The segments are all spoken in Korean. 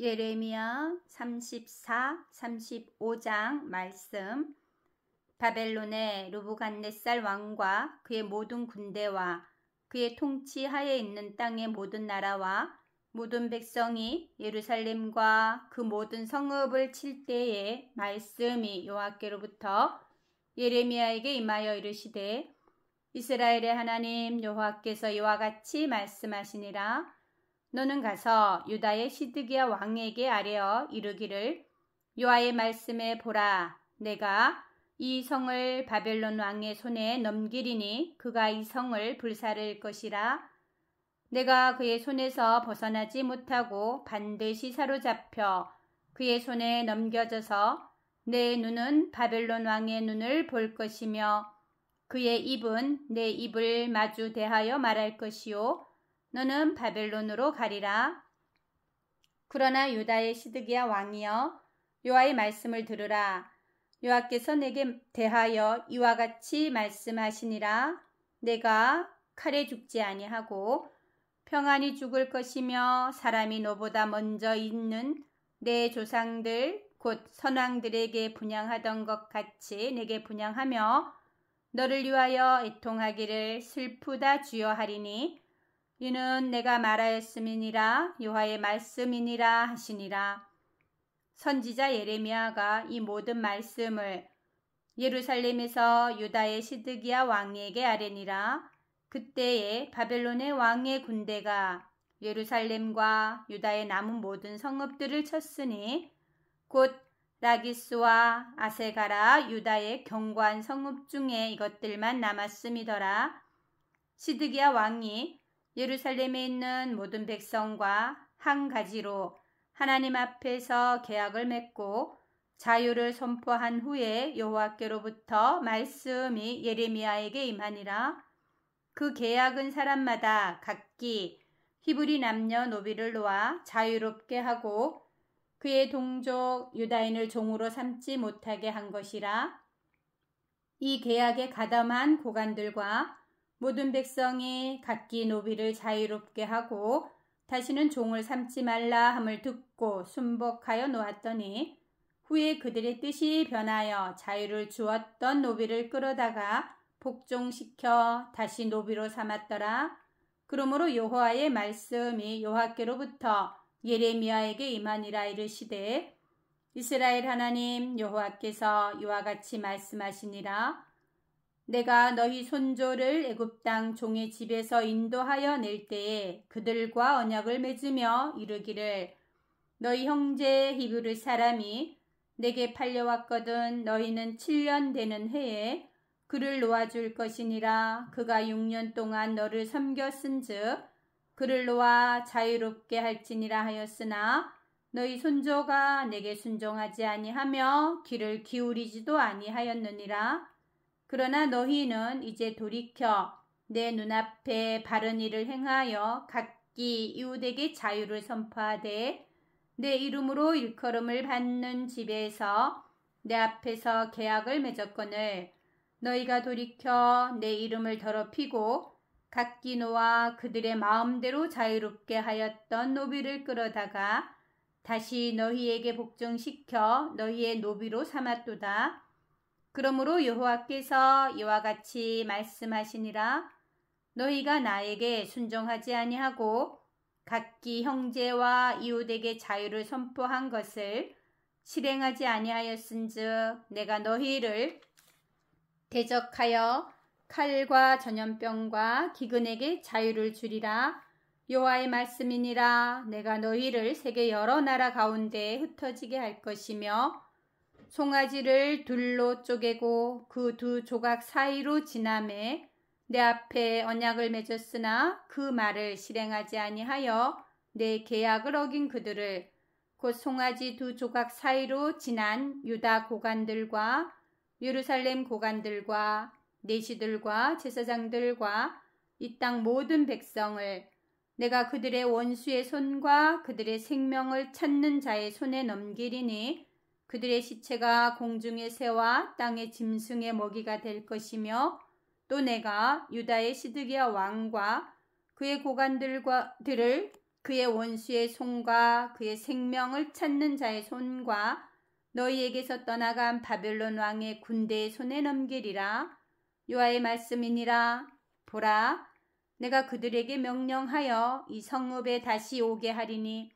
예레미야 34, 35장 말씀 바벨론의 루부간넷살 왕과 그의 모든 군대와 그의 통치 하에 있는 땅의 모든 나라와 모든 백성이 예루살렘과 그 모든 성읍을 칠 때에 말씀이 여호와께로부터 예레미야에게 임하여 이르시되 이스라엘의 하나님 여호와께서 이와 같이 말씀하시니라 너는 가서 유다의 시드기야 왕에게 아뢰어 이르기를 요하의 말씀에 보라 내가 이 성을 바벨론 왕의 손에 넘기리니 그가 이 성을 불사를 것이라 내가 그의 손에서 벗어나지 못하고 반드시 사로잡혀 그의 손에 넘겨져서 내 눈은 바벨론 왕의 눈을 볼 것이며 그의 입은 내 입을 마주 대하여 말할 것이요 너는 바벨론으로 가리라. 그러나 유다의 시드기야 왕이여 요하의 말씀을 들으라. 요하께서 내게 대하여 이와 같이 말씀하시니라. 내가 칼에 죽지 아니하고 평안히 죽을 것이며 사람이 너보다 먼저 있는 내 조상들 곧 선왕들에게 분양하던 것 같이 내게 분양하며 너를 위하여 애통하기를 슬프다 주여하리니 이는 내가 말하였음이니라 여호와의 말씀이니라 하시니라. 선지자 예레미야가 이 모든 말씀을 예루살렘에서 유다의 시드기야 왕에게 아뢰니라. 그때에 바벨론의 왕의 군대가 예루살렘과 유다의 남은 모든 성읍들을 쳤으니 곧 라기스와 아세가라 유다의 경관 성읍 중에 이것들만 남았음이더라. 시드기야 왕이 예루살렘에 있는 모든 백성과 한 가지로 하나님 앞에서 계약을 맺고 자유를 선포한 후에 여호와께로부터 말씀이 예레미야에게 임하니라. 그 계약은 사람마다 각기 히브리 남녀 노비를 놓아 자유롭게 하고 그의 동족 유다인을 종으로 삼지 못하게 한 것이라. 이 계약에 가담한 고관들과 모든 백성이 각기 노비를 자유롭게 하고 다시는 종을 삼지 말라 함을 듣고 순복하여 놓았더니 후에 그들의 뜻이 변하여 자유를 주었던 노비를 끌어다가 복종시켜 다시 노비로 삼았더라. 그러므로 여호와의 말씀이 여호와께로부터 예레미야에게 임하니라 이르시되 이스라엘 하나님 여호와께서 이와 같이 말씀하시니라 내가 너희 손조를 애굽 땅 종의 집에서 인도하여 낼 때에 그들과 언약을 맺으며 이르기를 너희 형제 히브르 사람이 내게 팔려왔거든 너희는 7년 되는 해에 그를 놓아줄 것이니라 그가 6년 동안 너를 섬겼은즉 그를 놓아 자유롭게 할지니라 하였으나 너희 손조가 내게 순종하지 아니하며 귀를 기울이지도 아니하였느니라 그러나 너희는 이제 돌이켜 내 눈앞에 바른 일을 행하여 각기 이웃에게 자유를 선포하되 내 이름으로 일컬음을 받는 집에서 내 앞에서 계약을 맺었거늘 너희가 돌이켜 내 이름을 더럽히고 각기 노와 그들의 마음대로 자유롭게 하였던 노비를 끌어다가 다시 너희에게 복종시켜 너희의 노비로 삼았도다. 그러므로 여호와께서 이와 같이 말씀하시니라 너희가 나에게 순종하지 아니하고 각기 형제와 이웃에게 자유를 선포한 것을 실행하지 아니하였은즉 내가 너희를 대적하여 칼과 전염병과 기근에게 자유를 주리라 여호와의 말씀이니라 내가 너희를 세계 여러 나라 가운데 흩어지게 할 것이며 송아지를 둘로 쪼개고 그 두 조각 사이로 지나매 내 앞에 언약을 맺었으나 그 말을 실행하지 아니하여 내 계약을 어긴 그들을 곧 송아지 두 조각 사이로 지난 유다 고관들과 예루살렘 고관들과 내시들과 제사장들과 이 땅 모든 백성을 내가 그들의 원수의 손과 그들의 생명을 찾는 자의 손에 넘기리니 그들의 시체가 공중의 새와 땅의 짐승의 먹이가 될 것이며 또 내가 유다의 시드기야 왕과 그의 고관들과 들을 그의 원수의 손과 그의 생명을 찾는 자의 손과 너희에게서 떠나간 바벨론 왕의 군대의 손에 넘기리라 요아의 말씀이니라 보라 내가 그들에게 명령하여 이 성읍에 다시 오게 하리니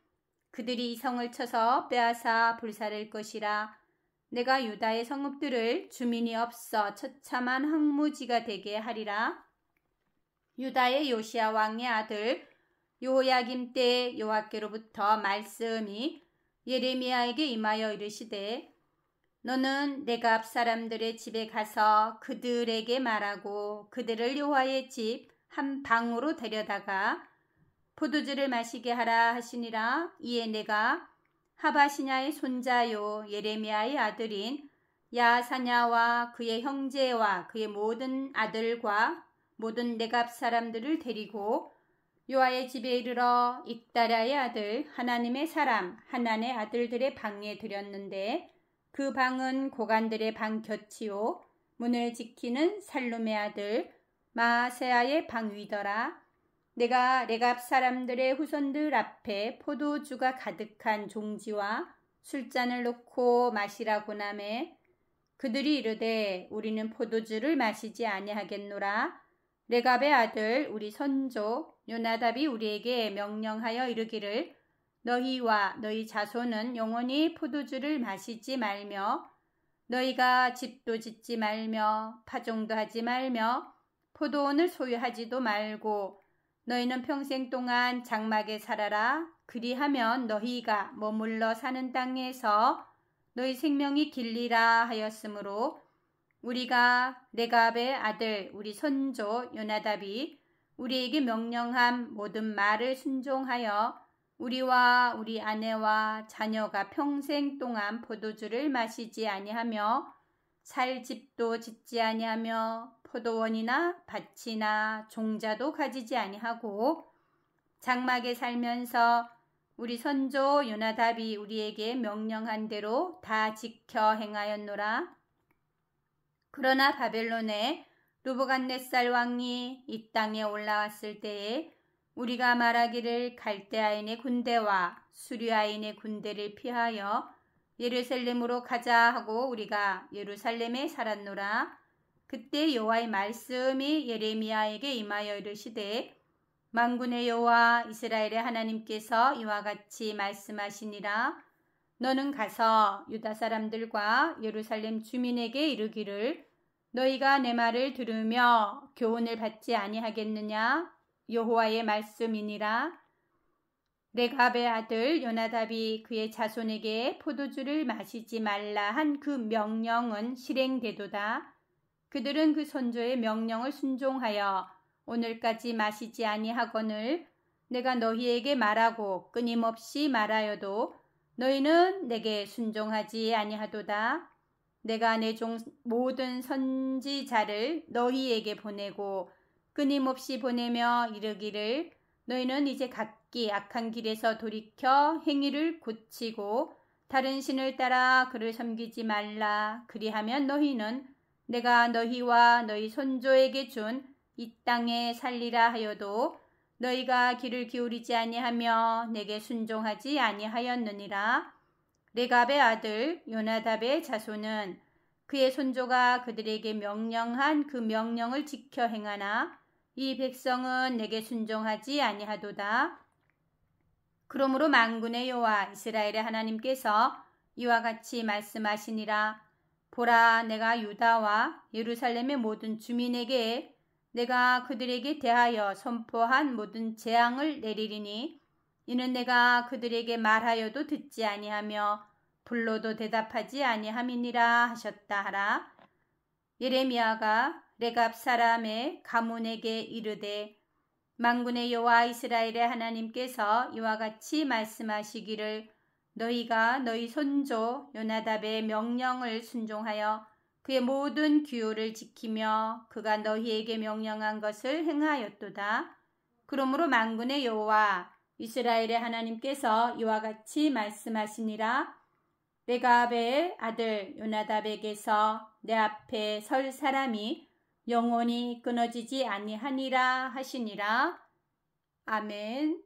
그들이 이 성을 쳐서 빼앗아 불살을 것이라 내가 유다의 성읍들을 주민이 없어 처참한 황무지가 되게 하리라 유다의 요시아 왕의 아들 요야김 때요하께로부터 말씀이 예레미야에게 임하여 이르시되 너는 내가 앞 사람들의 집에 가서 그들에게 말하고 그들을 요하의집 한 방으로 데려다가 포도주를 마시게 하라 하시니라 이에 내가 하바시냐의 손자요 예레미야의 아들인 야사냐와 그의 형제와 그의 모든 아들과 모든 내갑 사람들을 데리고 요아의 집에 이르러 익다라의 아들 하나님의 사람 하나님의 아들들의 방에 들였는데 그 방은 고관들의 방 곁이요 문을 지키는 살룸의 아들 마세아의 방위더라 내가 레갑 사람들의 후손들 앞에 포도주가 가득한 종지와 술잔을 놓고 마시라고 남에 그들이 이르되 우리는 포도주를 마시지 아니하겠노라 레갑의 아들 우리 선조 요나답이 우리에게 명령하여 이르기를 너희와 너희 자손은 영원히 포도주를 마시지 말며 너희가 집도 짓지 말며 파종도 하지 말며 포도원을 소유하지도 말고 너희는 평생 동안 장막에 살아라. 그리하면 너희가 머물러 사는 땅에서 너희 생명이 길리라 하였으므로 우리가 레갑의 아들 우리 선조 요나답이 우리에게 명령한 모든 말을 순종하여 우리와 우리 아내와 자녀가 평생 동안 포도주를 마시지 아니하며 살 집도 짓지 아니하며 포도원이나 밭이나 종자도 가지지 아니하고 장막에 살면서 우리 선조 요나답이 우리에게 명령한 대로 다 지켜 행하였노라. 그러나 바벨론에 루브간넷살 왕이 이 땅에 올라왔을 때에 우리가 말하기를 갈대아인의 군대와 수리아인의 군대를 피하여 예루살렘으로 가자 하고 우리가 예루살렘에 살았노라. 그때 여호와의 말씀이 예레미야에게 임하여 이르시되 만군의 여호와 이스라엘의 하나님께서 이와 같이 말씀하시니라 너는 가서 유다 사람들과 예루살렘 주민에게 이르기를 너희가 내 말을 들으며 교훈을 받지 아니하겠느냐 여호와의 말씀이니라 레갑의 아들 요나답이 그의 자손에게 포도주를 마시지 말라 한 그 명령은 실행되도다 그들은 그 선조의 명령을 순종하여 오늘까지 마시지 아니하거늘 내가 너희에게 말하고 끊임없이 말하여도 너희는 내게 순종하지 아니하도다. 내가 내 종 모든 선지자를 너희에게 보내고 끊임없이 보내며 이르기를 너희는 이제 각기 악한 길에서 돌이켜 행위를 고치고 다른 신을 따라 그를 섬기지 말라. 그리하면 너희는 내가 너희와 너희 선조에게 준 이 땅에 살리라 하여도 너희가 귀를 기울이지 아니하며 내게 순종하지 아니하였느니라. 레갑의 아들 요나답의 자손은 그의 손조가 그들에게 명령한 그 명령을 지켜 행하나 이 백성은 내게 순종하지 아니하도다. 그러므로 만군의 여호와 이스라엘의 하나님께서 이와 같이 말씀하시니라 보라 내가 유다와 예루살렘의 모든 주민에게 내가 그들에게 대하여 선포한 모든 재앙을 내리리니 이는 내가 그들에게 말하여도 듣지 아니하며 불러도 대답하지 아니함이니라 하셨다 하라 예레미야가 레갑 사람의 가문에게 이르되 만군의 여호와 이스라엘의 하나님께서 이와 같이 말씀하시기를 너희가 너희 손조 요나답의 명령을 순종하여 그의 모든 규율을 지키며 그가 너희에게 명령한 것을 행하였도다. 그러므로 만군의 여호와 이스라엘의 하나님께서 이와 같이 말씀하시니라. 레가베의 아들 요나답에게서 내 앞에 설 사람이 영원히 끊어지지 아니하니라 하시니라. 아멘.